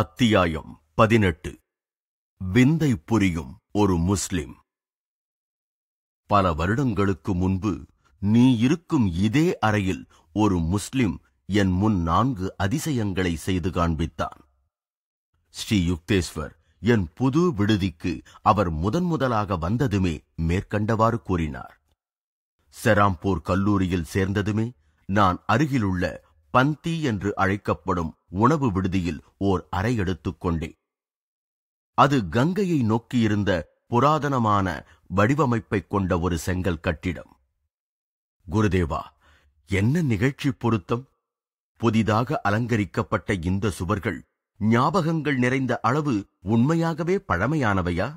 அத்தியாயம் பதினெட்டு விந்தை புரியும் ஒரு முஸ்லிம் பல வருடங்களுக்கு முன்பு நீ இருக்கும் இதே அறையில் ஒரு முஸ்லிம் என் முன் நான்கு அதிசயங்களை செய்து காண்பித்தான் ஸ்ரீ யுக்தேஸ்வர் என் புது விடுதிக்கு அவர் முதன் முதலாக வந்ததுமே மேற்கண்டவாறு கூறினார் செராம்பூர் கல்லூரியில் சேர்ந்ததுமே நான் அருகிலுள்ள பந்தி என்று அழைக்கப்படும் உணவு விடுதியில் ஓர் அறை எடுத்துக்கொண்டே அது கங்கையை நோக்கியிருந்த புராதனமான வடிவமைப்பைக் கொண்ட ஒரு செங்கல் கட்டிடம் குருதேவா என்ன நிகழ்ச்சி பொருத்தம் புதிதாக அலங்கரிக்கப்பட்ட இந்த சுவர்கள் ஞாபகங்கள் நிறைந்த அளவு உண்மையாகவே பழமையானவையா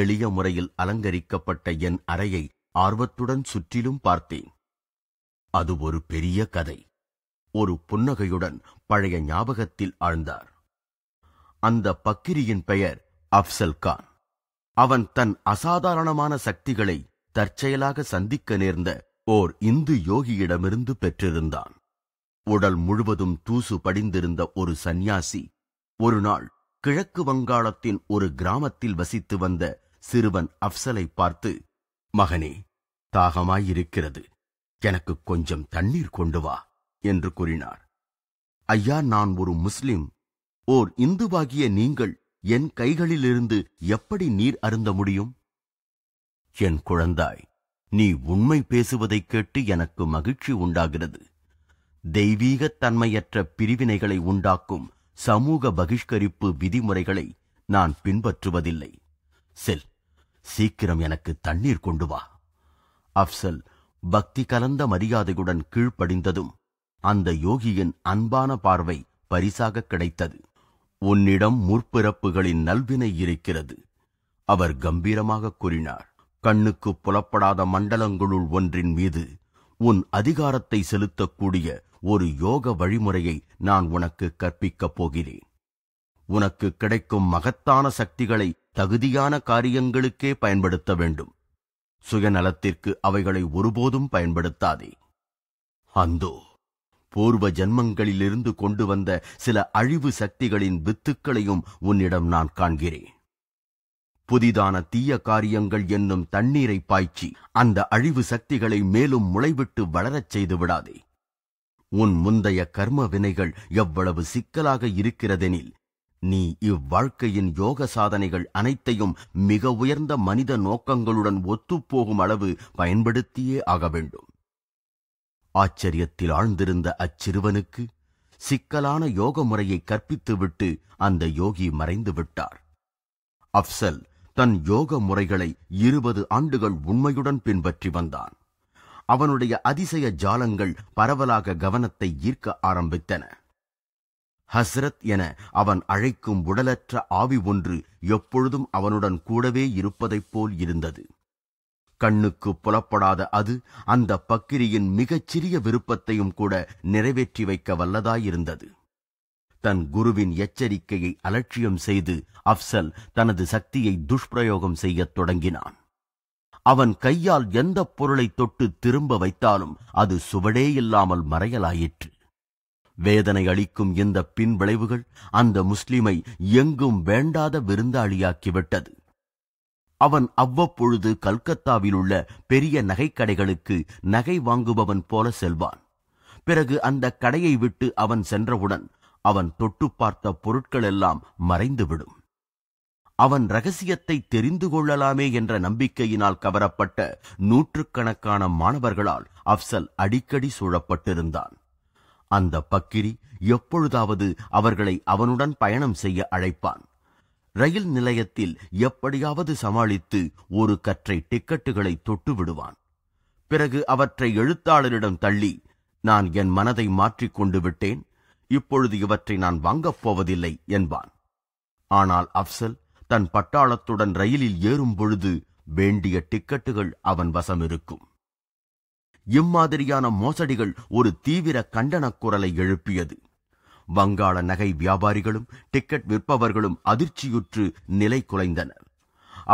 எளிய முறையில் அலங்கரிக்கப்பட்ட என் அறையை ஆர்வத்துடன் சுற்றிலும் பார்த்தேன் அது ஒரு பெரிய கதை ஒரு புன்னகையுடன் பழைய ஞாபகத்தில் ஆழ்ந்தார் அந்த பக்கிரியின் பெயர் அப்சல் கான் அவன் தன் அசாதாரணமான சக்திகளை தற்செயலாக சந்திக்க நேர்ந்த ஓர் இந்து யோகியிடமிருந்து பெற்றிருந்தான் உடல் முழுவதும் தூசு படிந்திருந்த ஒரு சந்நியாசி ஒரு நாள் கிழக்கு வங்காளத்தின் ஒரு கிராமத்தில் வசித்து வந்த சிறுவன் அப்சலை பார்த்து மகனே தாகமாயிருக்கிறது எனக்கு கொஞ்சம் தண்ணீர் கொண்டு வா என்று கூறினார் ஐயா நான் ஒரு முஸ்லிம் ஓர் இந்துவாகிய நீங்கள் என் கைகளிலிருந்து எப்படி நீர் அருந்த முடியும் என் குழந்தாய் நீ உண்மை பேசுவதைக் கேட்டு எனக்கு மகிழ்ச்சி உண்டாகிறது தெய்வீகத் தன்மையற்ற பிரிவினைகளை உண்டாக்கும் சமூக பகிஷ்கரிப்பு விதிமுறைகளை நான் பின்பற்றுவதில்லை செல் சீக்கிரம் எனக்கு தண்ணீர் கொண்டு வா அப்சல் பக்தி கலந்த மரியாதையுடன் கீழ்ப்படிந்ததும் அந்த யோகியின் அன்பான பார்வை பரிசாக கிடைத்தது உன்னிடம் முற்பிறப்புகளின் நல்வினை இருக்கிறது அவர் கம்பீரமாக கூறினார் கண்ணுக்கு புலப்படாத மண்டலங்களுள் ஒன்றின் மீது உன் அதிகாரத்தை செலுத்தக்கூடிய ஒரு யோக வழிமுறையை நான் உனக்கு கற்பிக்கப் போகிறேன் உனக்கு கிடைக்கும் மகத்தான சக்திகளை தகுதியான காரியங்களுக்கே பயன்படுத்த வேண்டும் சுயநலத்திற்கு அவைகளை ஒருபோதும் பயன்படுத்தாதே அந்தோ பூர்வ ஜன்மங்களிலிருந்து கொண்டு வந்த சில அழிவு சக்திகளின் வித்துக்களையும் உன்னிடம் நான் காண்கிறேன் புதிதான தீய காரியங்கள் என்னும் தண்ணீரை பாய்ச்சி அந்த அழிவு சக்திகளை மேலும் முளைவிட்டு வளரச் செய்து விடாதே உன் முந்தைய கர்ம வினைகள் எவ்வளவு சிக்கலாக இருக்கிறதெனில் நீ இவ்வாழ்க்கையின் யோக சாதனைகள் அனைத்தையும் மிக உயர்ந்த மனித நோக்கங்களுடன் ஒத்துப்போகும் அளவு பயன்படுத்தியே ஆக வேண்டும் ஆச்சரியத்தில் ஆழ்ந்திருந்த அச்சிறுவனுக்கு சிக்கலான யோக முறையை கற்பித்துவிட்டு அந்த யோகி மறைந்து விட்டார் அப்சல் தன் யோக முறைகளை இருபது ஆண்டுகள் உண்மையுடன் பின்பற்றி வந்தான் அவனுடைய அதிசய ஜாலங்கள் பரவலாக கவனத்தை ஈர்க்க ஆரம்பித்தன ஹஸ்ரத் என அவன் அழைக்கும் உடலற்ற ஆவி ஒன்று எப்பொழுதும் அவனுடன் கூடவே இருப்பதைப் போல் இருந்தது கண்ணுக்கு புலப்படாத அது அந்த பக்கிரியின் மிகச் சிறிய விருப்பத்தையும் கூட நிறைவேற்றி வைக்க வல்லதாயிருந்தது தன் குருவின் எச்சரிக்கையை அலட்சியம் செய்து அப்சல் தனது சக்தியை துஷ்பிரயோகம் செய்யத் தொடங்கினான் அவன் கையால் எந்த பொருளை தொட்டு திரும்ப வைத்தாலும் அது சுவடே இல்லாமல் மறையலாயிற்று வேதனை அளிக்கும் இந்த பின்விளைவுகள் அந்த முஸ்லிமை எங்கும் வேண்டாத விருந்தாளியாக்கிவிட்டது அவன் அவ்வப்பொழுது கல்கத்தாவில் உள்ள பெரிய நகைக்கடைகளுக்கு நகை வாங்குபவன் போல செல்வான் பிறகு அந்த கடையை விட்டு அவன் சென்றவுடன் அவன் தொட்டு பார்த்த பொருட்கள் எல்லாம் மறைந்துவிடும் அவன் ரகசியத்தை தெரிந்து கொள்ளலாமே என்ற நம்பிக்கையினால் கவரப்பட்ட நூற்றுக்கணக்கான மாணவர்களால் அப்சல் அடிக்கடி சூழப்பட்டிருந்தான் அந்த பக்கிரி எப்பொழுதாவது அவர்களை அவனுடன் பயணம் செய்ய அழைப்பான் ரயில் நிலையத்தில் எப்படியாவது சமாளித்து ஒரு கற்றை டிக்கெட்டுகளை தொட்டு விடுவான் பிறகு அவற்றை எழுத்தாளரிடம் தள்ளி நான் என் மனதை கொண்டு விட்டேன் இப்பொழுது இவற்றை நான் வாங்கப் போவதில்லை என்பான் ஆனால் அப்சல் தன் பட்டாளத்துடன் ரயிலில் ஏறும் பொழுது வேண்டிய டிக்கெட்டுகள் அவன் வசம் இருக்கும் இம்மாதிரியான மோசடிகள் ஒரு தீவிர கண்டனக் குரலை எழுப்பியது வங்காள நகை வியாபாரிகளும் டிக்கெட் விற்பவர்களும் அதிர்ச்சியுற்று நிலை குலைந்தனர்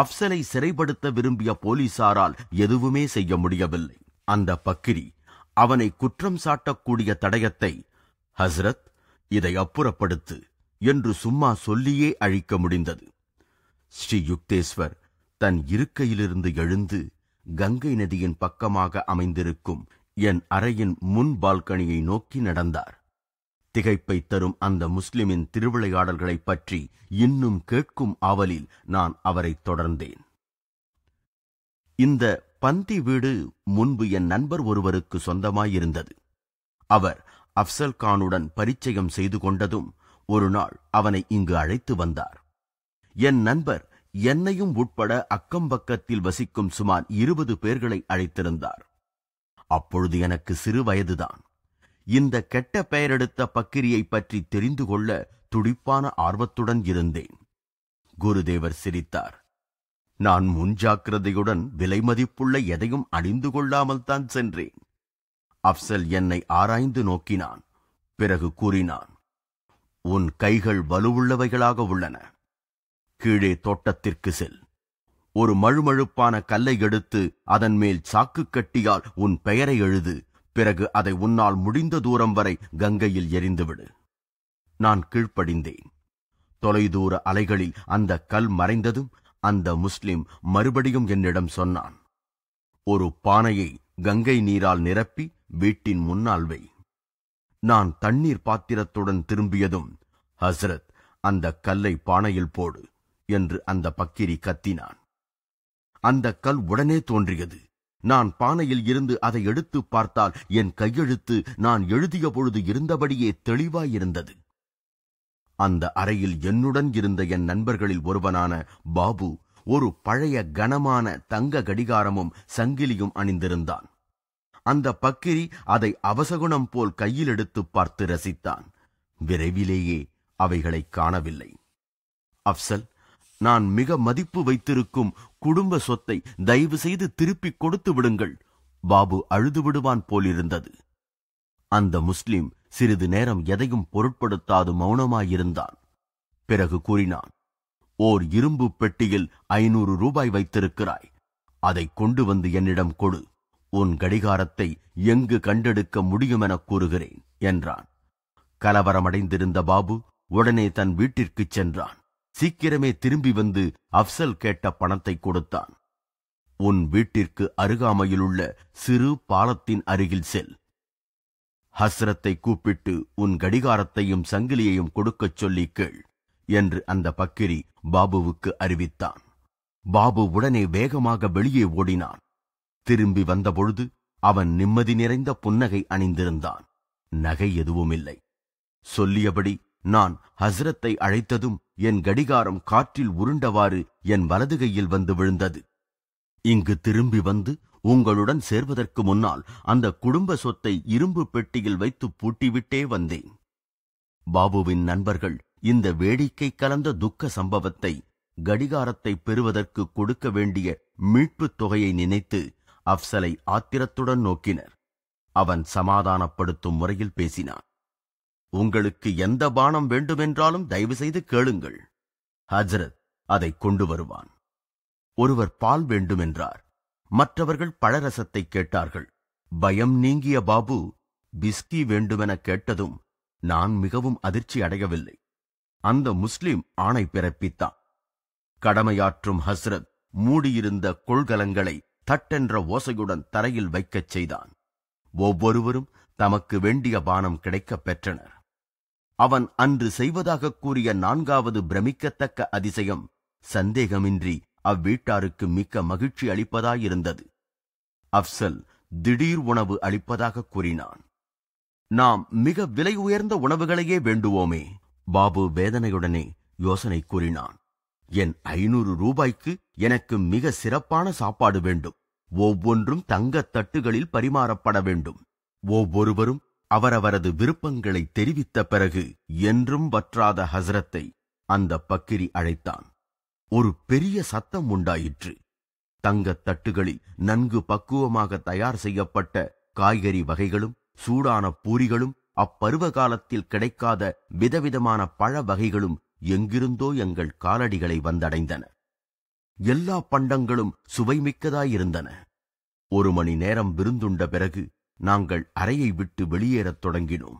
அப்சலை சிறைப்படுத்த விரும்பிய போலீசாரால் எதுவுமே செய்ய முடியவில்லை அந்த பக்கிரி அவனை குற்றம் சாட்டக்கூடிய தடயத்தை ஹஸ்ரத் இதை அப்புறப்படுத்து என்று சும்மா சொல்லியே அழிக்க முடிந்தது ஸ்ரீ யுக்தேஸ்வர் தன் இருக்கையிலிருந்து எழுந்து கங்கை நதியின் பக்கமாக அமைந்திருக்கும் என் அறையின் முன் பால்கனியை நோக்கி நடந்தார் திகைப்பை தரும் அந்த முஸ்லிமின் திருவிளையாடல்களைப் பற்றி இன்னும் கேட்கும் ஆவலில் நான் அவரை தொடர்ந்தேன் இந்த பந்தி வீடு முன்பு என் நண்பர் ஒருவருக்கு சொந்தமாயிருந்தது அவர் அப்சல் கானுடன் பரிச்சயம் செய்து கொண்டதும் ஒரு நாள் அவனை இங்கு அழைத்து வந்தார் என் நண்பர் என்னையும் உட்பட அக்கம்பக்கத்தில் வசிக்கும் சுமார் இருபது பேர்களை அழைத்திருந்தார் அப்பொழுது எனக்கு சிறு வயதுதான் இந்த கெட்ட பெயரெடுத்த பக்கிரியை பற்றி தெரிந்து கொள்ள துடிப்பான ஆர்வத்துடன் இருந்தேன் குருதேவர் சிரித்தார் நான் முன்ஜாக்கிரதையுடன் விலை மதிப்புள்ள எதையும் அணிந்து கொள்ளாமல் தான் சென்றேன் அப்சல் என்னை ஆராய்ந்து நோக்கினான் பிறகு கூறினான் உன் கைகள் வலுவுள்ளவைகளாக உள்ளன கீழே தோட்டத்திற்கு செல் ஒரு மழுமழுப்பான கல்லை எடுத்து அதன் மேல் சாக்கு கட்டியால் உன் பெயரை எழுது பிறகு அதை உன்னால் முடிந்த தூரம் வரை கங்கையில் எரிந்துவிடு நான் கீழ்ப்படிந்தேன் தொலைதூர அலைகளில் அந்த கல் மறைந்ததும் அந்த முஸ்லிம் மறுபடியும் என்னிடம் சொன்னான் ஒரு பானையை கங்கை நீரால் நிரப்பி வீட்டின் முன்னால் வை நான் தண்ணீர் பாத்திரத்துடன் திரும்பியதும் ஹசரத் அந்த கல்லை பானையில் போடு என்று அந்த பக்கிரி கத்தினான் அந்த கல் உடனே தோன்றியது நான் பானையில் இருந்து அதை எடுத்து பார்த்தால் என் கையெழுத்து நான் எழுதிய பொழுது இருந்தபடியே தெளிவாயிருந்தது அந்த அறையில் என்னுடன் இருந்த என் நண்பர்களில் ஒருவனான பாபு ஒரு பழைய கனமான தங்க கடிகாரமும் சங்கிலியும் அணிந்திருந்தான் அந்த பக்கிரி அதை அவசகுணம் போல் கையில் எடுத்து பார்த்து ரசித்தான் விரைவிலேயே அவைகளை காணவில்லை அப்சல் நான் மிக மதிப்பு வைத்திருக்கும் குடும்ப சொத்தை தயவு செய்து திருப்பிக் கொடுத்து விடுங்கள் பாபு அழுது விடுவான் போலிருந்தது அந்த முஸ்லிம் சிறிது நேரம் எதையும் பொருட்படுத்தாது மௌனமாயிருந்தான் பிறகு கூறினான் ஓர் இரும்பு பெட்டியில் ஐநூறு ரூபாய் வைத்திருக்கிறாய் அதை கொண்டு வந்து என்னிடம் கொடு உன் கடிகாரத்தை எங்கு கண்டெடுக்க முடியும் எனக் கூறுகிறேன் என்றான் கலவரமடைந்திருந்த பாபு உடனே தன் வீட்டிற்குச் சென்றான் சீக்கிரமே திரும்பி வந்து அப்சல் கேட்ட பணத்தை கொடுத்தான் உன் வீட்டிற்கு அருகாமையிலுள்ள சிறு பாலத்தின் அருகில் செல் ஹஸ்ரத்தை கூப்பிட்டு உன் கடிகாரத்தையும் சங்கிலியையும் கொடுக்கச் சொல்லி கேள் என்று அந்த பக்கிரி பாபுவுக்கு அறிவித்தான் பாபு உடனே வேகமாக வெளியே ஓடினான் திரும்பி வந்தபொழுது அவன் நிம்மதி நிறைந்த புன்னகை அணிந்திருந்தான் நகை எதுவுமில்லை சொல்லியபடி நான் ஹஸ்ரத்தை அழைத்ததும் என் கடிகாரம் காற்றில் உருண்டவாறு என் வலது கையில் வந்து விழுந்தது இங்கு திரும்பி வந்து உங்களுடன் சேர்வதற்கு முன்னால் அந்த குடும்ப சொத்தை இரும்பு பெட்டியில் வைத்து பூட்டிவிட்டே வந்தேன் பாபுவின் நண்பர்கள் இந்த வேடிக்கை கலந்த துக்க சம்பவத்தை கடிகாரத்தை பெறுவதற்கு கொடுக்க வேண்டிய மீட்புத் தொகையை நினைத்து அப்சலை ஆத்திரத்துடன் நோக்கினர் அவன் சமாதானப்படுத்தும் முறையில் பேசினான் உங்களுக்கு எந்த பானம் வேண்டுமென்றாலும் தயவு செய்து கேளுங்கள் ஹஜரத் அதை கொண்டு வருவான் ஒருவர் பால் வேண்டுமென்றார் மற்றவர்கள் பழரசத்தை கேட்டார்கள் பயம் நீங்கிய பாபு பிஸ்கி வேண்டுமென கேட்டதும் நான் மிகவும் அதிர்ச்சி அடையவில்லை அந்த முஸ்லிம் ஆணை பிறப்பித்தான் கடமையாற்றும் ஹஸ்ரத் மூடியிருந்த கொள்கலங்களை தட்டென்ற ஓசையுடன் தரையில் வைக்கச் செய்தான் ஒவ்வொருவரும் தமக்கு வேண்டிய பானம் கிடைக்கப் பெற்றனர் அவன் அன்று செய்வதாக கூறிய நான்காவது பிரமிக்கத்தக்க அதிசயம் சந்தேகமின்றி அவ்வீட்டாருக்கு மிக்க மகிழ்ச்சி அளிப்பதாயிருந்தது அப்சல் திடீர் உணவு அளிப்பதாக கூறினான் நாம் மிக விலை உயர்ந்த உணவுகளையே வேண்டுவோமே பாபு வேதனையுடனே யோசனை கூறினான் என் ஐநூறு ரூபாய்க்கு எனக்கு மிக சிறப்பான சாப்பாடு வேண்டும் ஒவ்வொன்றும் தங்கத் தட்டுகளில் பரிமாறப்பட வேண்டும் ஒவ்வொருவரும் அவரவரது விருப்பங்களை தெரிவித்த பிறகு என்றும் வற்றாத ஹசரத்தை அந்த பக்கிரி அழைத்தான் ஒரு பெரிய சத்தம் உண்டாயிற்று தங்கத் தட்டுகளில் நன்கு பக்குவமாக தயார் செய்யப்பட்ட காய்கறி வகைகளும் சூடான பூரிகளும் அப்பருவ காலத்தில் கிடைக்காத விதவிதமான பழ வகைகளும் எங்கிருந்தோ எங்கள் காலடிகளை வந்தடைந்தன எல்லா பண்டங்களும் சுவைமிக்கதாயிருந்தன ஒரு மணி நேரம் விருந்துண்ட பிறகு நாங்கள் அறையை விட்டு வெளியேறத் தொடங்கினோம்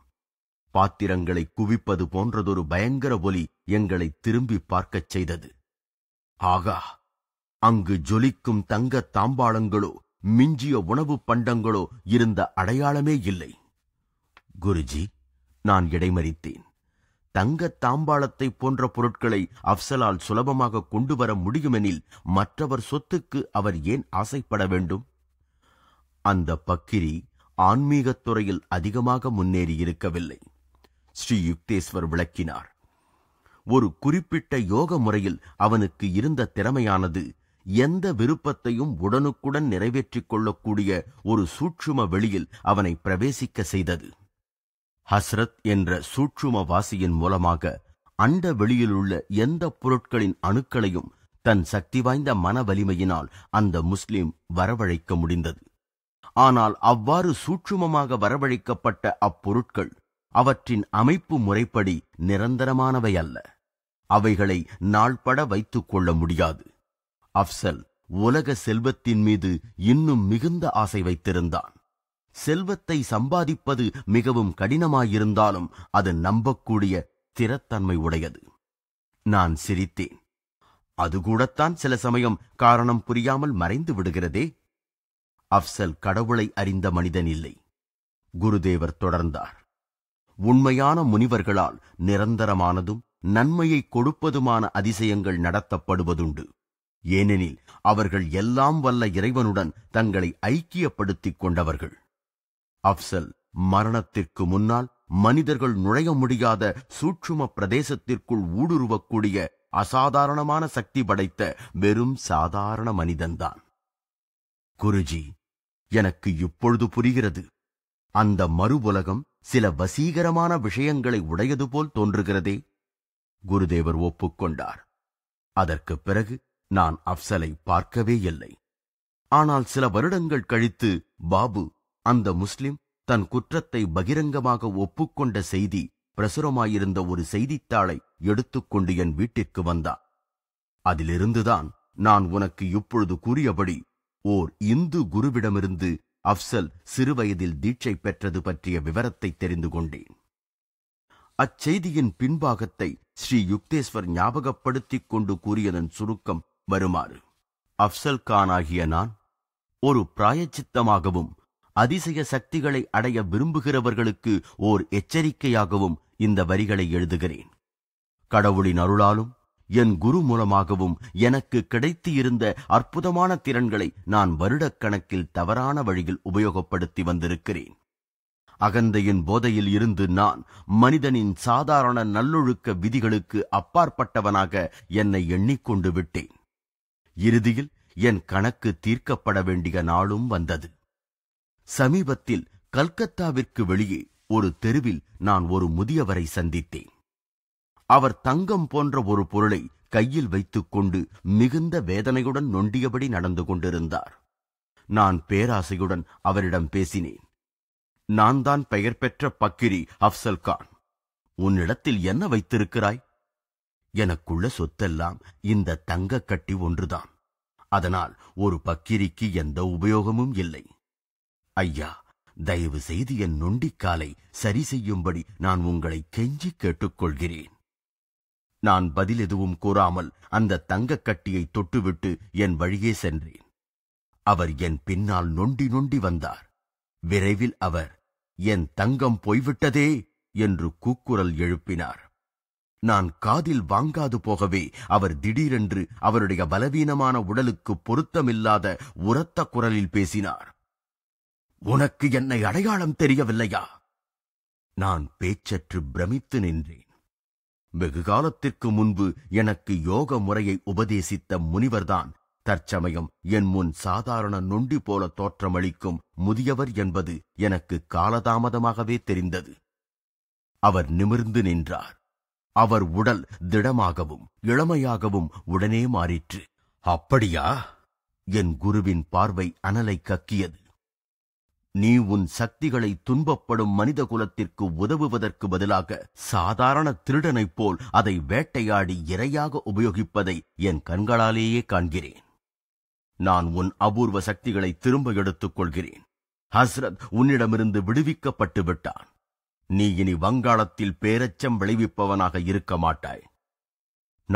பாத்திரங்களை குவிப்பது போன்றதொரு பயங்கர ஒலி எங்களை திரும்பி பார்க்கச் செய்தது ஆகா அங்கு ஜொலிக்கும் தங்கத் தாம்பாளங்களோ மிஞ்சிய உணவுப் பண்டங்களோ இருந்த அடையாளமே இல்லை குருஜி நான் இடைமறித்தேன் தங்கத் தாம்பாளத்தைப் போன்ற பொருட்களை அப்சலால் சுலபமாக கொண்டு வர முடியுமெனில் மற்றவர் சொத்துக்கு அவர் ஏன் ஆசைப்பட வேண்டும் அந்த பக்கிரி ஆன்மீகத் துறையில் அதிகமாக முன்னேறியிருக்கவில்லை ஸ்ரீ யுக்தேஸ்வர் விளக்கினார் ஒரு குறிப்பிட்ட யோக முறையில் அவனுக்கு இருந்த திறமையானது எந்த விருப்பத்தையும் உடனுக்குடன் நிறைவேற்றிக் கொள்ளக்கூடிய ஒரு சூட்சும வெளியில் அவனை பிரவேசிக்க செய்தது ஹஸ்ரத் என்ற சூட்சும வாசியின் மூலமாக அண்ட வெளியிலுள்ள எந்த பொருட்களின் அணுக்களையும் தன் சக்தி வாய்ந்த மன வலிமையினால் அந்த முஸ்லிம் வரவழைக்க முடிந்தது ஆனால் அவ்வாறு சூட்சுமமாக வரவழைக்கப்பட்ட அப்பொருட்கள் அவற்றின் அமைப்பு முறைப்படி நிரந்தரமானவை அல்ல அவைகளை நாள்பட வைத்துக் கொள்ள முடியாது அப்சல் உலக செல்வத்தின் மீது இன்னும் மிகுந்த ஆசை வைத்திருந்தான் செல்வத்தை சம்பாதிப்பது மிகவும் கடினமாயிருந்தாலும் அது நம்பக்கூடிய திறத்தன்மை உடையது நான் சிரித்தேன் அதுகூடத்தான் சில சமயம் காரணம் புரியாமல் மறைந்து விடுகிறதே அப்சல் கடவுளை அறிந்த மனிதன் இல்லை குருதேவர் தொடர்ந்தார் உண்மையான முனிவர்களால் நிரந்தரமானதும் நன்மையை கொடுப்பதுமான அதிசயங்கள் நடத்தப்படுவதுண்டு ஏனெனில் அவர்கள் எல்லாம் வல்ல இறைவனுடன் தங்களை ஐக்கியப்படுத்திக் கொண்டவர்கள் அப்சல் மரணத்திற்கு முன்னால் மனிதர்கள் நுழைய முடியாத சூட்சும பிரதேசத்திற்குள் ஊடுருவக்கூடிய அசாதாரணமான சக்தி படைத்த வெறும் சாதாரண மனிதன்தான் குருஜி எனக்கு இப்பொழுது புரிகிறது அந்த மறுபுலகம் சில வசீகரமான விஷயங்களை உடையது போல் தோன்றுகிறதே குருதேவர் ஒப்புக்கொண்டார் அதற்குப் பிறகு நான் அப்சலை பார்க்கவே இல்லை ஆனால் சில வருடங்கள் கழித்து பாபு அந்த முஸ்லிம் தன் குற்றத்தை பகிரங்கமாக ஒப்புக்கொண்ட செய்தி பிரசுரமாயிருந்த ஒரு செய்தித்தாளை எடுத்துக்கொண்டு என் வீட்டிற்கு வந்தான் அதிலிருந்துதான் நான் உனக்கு இப்பொழுது கூறியபடி ஓர் இந்து குருவிடமிருந்து அப்சல் சிறுவயதில் தீட்சை பெற்றது பற்றிய விவரத்தை தெரிந்து கொண்டேன் அச்செய்தியின் பின்பாகத்தை ஸ்ரீ யுக்தேஸ்வர் ஞாபகப்படுத்திக் கொண்டு கூறியதன் சுருக்கம் வருமாறு அப்சல் கானாகிய நான் ஒரு பிராயச்சித்தமாகவும் அதிசய சக்திகளை அடைய விரும்புகிறவர்களுக்கு ஓர் எச்சரிக்கையாகவும் இந்த வரிகளை எழுதுகிறேன் கடவுளின் அருளாலும் என் குரு மூலமாகவும் எனக்கு கிடைத்து இருந்த அற்புதமான திறன்களை நான் வருடக்கணக்கில் தவறான வழியில் உபயோகப்படுத்தி வந்திருக்கிறேன் அகந்தையின் போதையில் இருந்து நான் மனிதனின் சாதாரண நல்லொழுக்க விதிகளுக்கு அப்பாற்பட்டவனாக என்னை எண்ணிக்கொண்டு விட்டேன் இறுதியில் என் கணக்கு தீர்க்கப்பட வேண்டிய நாளும் வந்தது சமீபத்தில் கல்கத்தாவிற்கு வெளியே ஒரு தெருவில் நான் ஒரு முதியவரை சந்தித்தேன் அவர் தங்கம் போன்ற ஒரு பொருளை கையில் வைத்துக் கொண்டு மிகுந்த வேதனையுடன் நொண்டியபடி நடந்து கொண்டிருந்தார் நான் பேராசையுடன் அவரிடம் பேசினேன் நான் தான் பெயர் பெற்ற பக்கிரி அப்சல் கான் உன்னிடத்தில் என்ன வைத்திருக்கிறாய் எனக்குள்ள சொத்தெல்லாம் இந்த தங்கக் கட்டி ஒன்றுதான் அதனால் ஒரு பக்கிரிக்கு எந்த உபயோகமும் இல்லை ஐயா தயவு செய்து என் நொண்டிக்காலை சரி செய்யும்படி நான் உங்களை கெஞ்சி கேட்டுக்கொள்கிறேன் நான் பதில் எதுவும் கூறாமல் அந்த தங்கக் கட்டியை தொட்டுவிட்டு என் வழியே சென்றேன் அவர் என் பின்னால் நொண்டி நொண்டி வந்தார் விரைவில் அவர் என் தங்கம் போய்விட்டதே என்று கூக்குரல் எழுப்பினார் நான் காதில் வாங்காது போகவே அவர் திடீரென்று அவருடைய பலவீனமான உடலுக்கு பொருத்தமில்லாத உரத்த குரலில் பேசினார் உனக்கு என்னை அடையாளம் தெரியவில்லையா நான் பேச்சற்று பிரமித்து நின்றேன் வெகு காலத்திற்கு முன்பு எனக்கு யோக முறையை உபதேசித்த முனிவர்தான் தற்சமயம் என் முன் சாதாரண நொண்டி போல தோற்றமளிக்கும் முதியவர் என்பது எனக்கு காலதாமதமாகவே தெரிந்தது அவர் நிமிர்ந்து நின்றார் அவர் உடல் திடமாகவும் இளமையாகவும் உடனே மாறிற்று அப்படியா என் குருவின் பார்வை அனலை கக்கியது நீ உன் சக்திகளை துன்பப்படும் மனித குலத்திற்கு உதவுவதற்கு பதிலாக சாதாரண திருடனைப் போல் அதை வேட்டையாடி இரையாக உபயோகிப்பதை என் கண்களாலேயே காண்கிறேன் நான் உன் அபூர்வ சக்திகளை திரும்ப எடுத்துக் கொள்கிறேன் ஹஸ்ரத் உன்னிடமிருந்து விடுவிக்கப்பட்டு விட்டான் நீ இனி வங்காளத்தில் பேரச்சம் விளைவிப்பவனாக இருக்க மாட்டாய்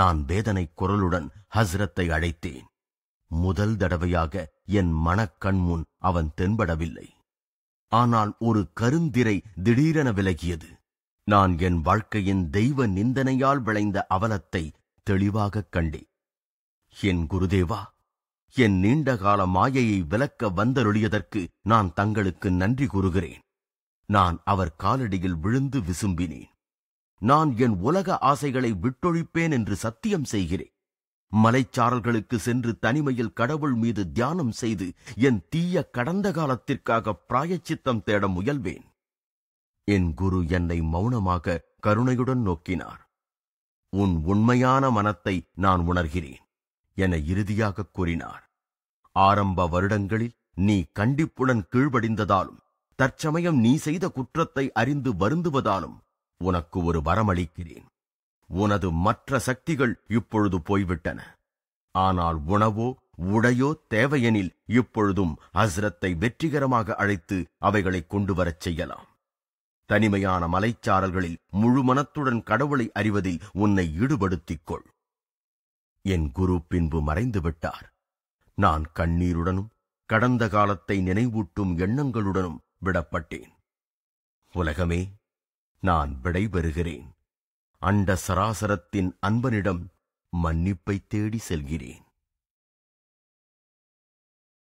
நான் வேதனை குரலுடன் ஹஸ்ரத்தை அழைத்தேன் முதல் தடவையாக என் மனக்கண் முன் அவன் தென்படவில்லை ஆனால் ஒரு கருந்திரை திடீரென விலகியது நான் என் வாழ்க்கையின் தெய்வ நிந்தனையால் விளைந்த அவலத்தை தெளிவாகக் கண்டேன் என் குருதேவா என் நீண்டகால மாயையை விலக்க வந்தருளியதற்கு நான் தங்களுக்கு நன்றி கூறுகிறேன் நான் அவர் காலடியில் விழுந்து விசும்பினேன் நான் என் உலக ஆசைகளை விட்டொழிப்பேன் என்று சத்தியம் செய்கிறேன் மலைச்சாரல்களுக்கு சென்று தனிமையில் கடவுள் மீது தியானம் செய்து என் தீய கடந்த காலத்திற்காக பிராயச்சித்தம் தேட முயல்வேன் என் குரு என்னை மௌனமாக கருணையுடன் நோக்கினார் உன் உண்மையான மனத்தை நான் உணர்கிறேன் என இறுதியாக கூறினார் ஆரம்ப வருடங்களில் நீ கண்டிப்புடன் கீழ்வடிந்ததாலும் தற்சமயம் நீ செய்த குற்றத்தை அறிந்து வருந்துவதாலும் உனக்கு ஒரு வரமளிக்கிறேன் உனது மற்ற சக்திகள் இப்பொழுது போய்விட்டன ஆனால் உணவோ உடையோ தேவையெனில் இப்பொழுதும் அஸ்ரத்தை வெற்றிகரமாக அழைத்து அவைகளை கொண்டு வரச் செய்யலாம் தனிமையான மலைச்சாரல்களில் முழு மனத்துடன் கடவுளை அறிவதில் உன்னை ஈடுபடுத்திக் கொள் என் குரு பின்பு மறைந்துவிட்டார் நான் கண்ணீருடனும் கடந்த காலத்தை நினைவூட்டும் எண்ணங்களுடனும் விடப்பட்டேன் உலகமே நான் விடைபெறுகிறேன் அண்ட சராசரத்தின் அன்பனிடம் மன்னிப்பை தேடி செல்கிறேன்